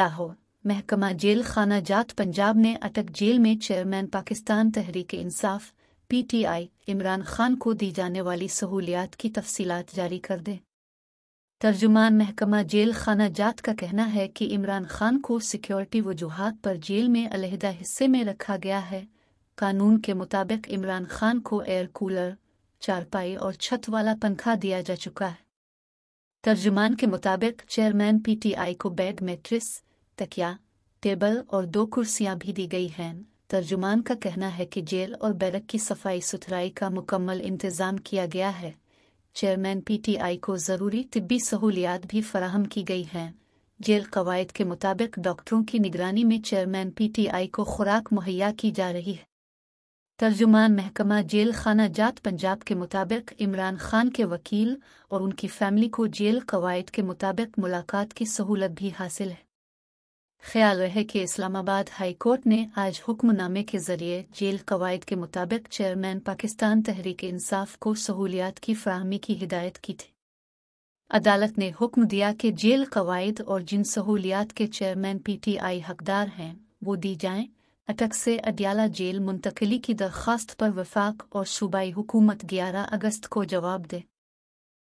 लाहौर महकमा जेल खाना जात पंजाब ने अटक जेल में चेयरमैन पाकिस्तान तहरीक इंसाफ पीटीआई इमरान खान को दी जाने वाली सहूलियात की तफसीत जारी कर दें तर्जुमान महकमा जेल खाना जात का कहना है कि इमरान खान को सिक्योरिटी वजूहत पर जेल में अलहदा हिस्से में रखा गया है कानून के मुताबिक इमरान खान को एयर कूलर चारपाई और छत वाला पंखा दिया जा चुका है तर्जुमान के मुताबिक चेयरमैन पीटीआई को बेड मेट्रिस तकिया टेबल और दो कुर्सियां भी दी गई हैं तर्जुमान का कहना है कि जेल और बैरक की सफाई सुथराई का मुकम्मल इंतजाम किया गया है चेयरमैन पीटीआई को ज़रूरी तिब्बी सहूलियात भी फराहम की गई हैं जेल कवायद के मुताबिक डॉक्टरों की निगरानी में चेयरमैन पीटीआई को खुराक मुहैया की जा रही है तर्जुमान महकमा जेल खाना जात पंजाब के मुताबिक इमरान खान के वकील और उनकी फैमिली को जेल कवायद के मुताबिक मुलाकात की सहूलत भी हासिल है ख्याल रहे कि इस्लामाबाद हाईकोर्ट ने आज हुक्मनामे के जरिए जेल कवायद के मुताबिक चेयरमैन पाकिस्तान तहरीक इंसाफ को सहूलियात की फ्राहमी की हिदायत की थी अदालत ने हुक्म दिया कि जेल कवायद और जिन सहूलियात के चेयरमैन पीटीआई हकदार हैं वो दी जाएं अटक से अडियाला जेल मुंतकली की दरख्वास्त पर वफाक और सूबाई हुकूमत 11 अगस्त को जवाब दे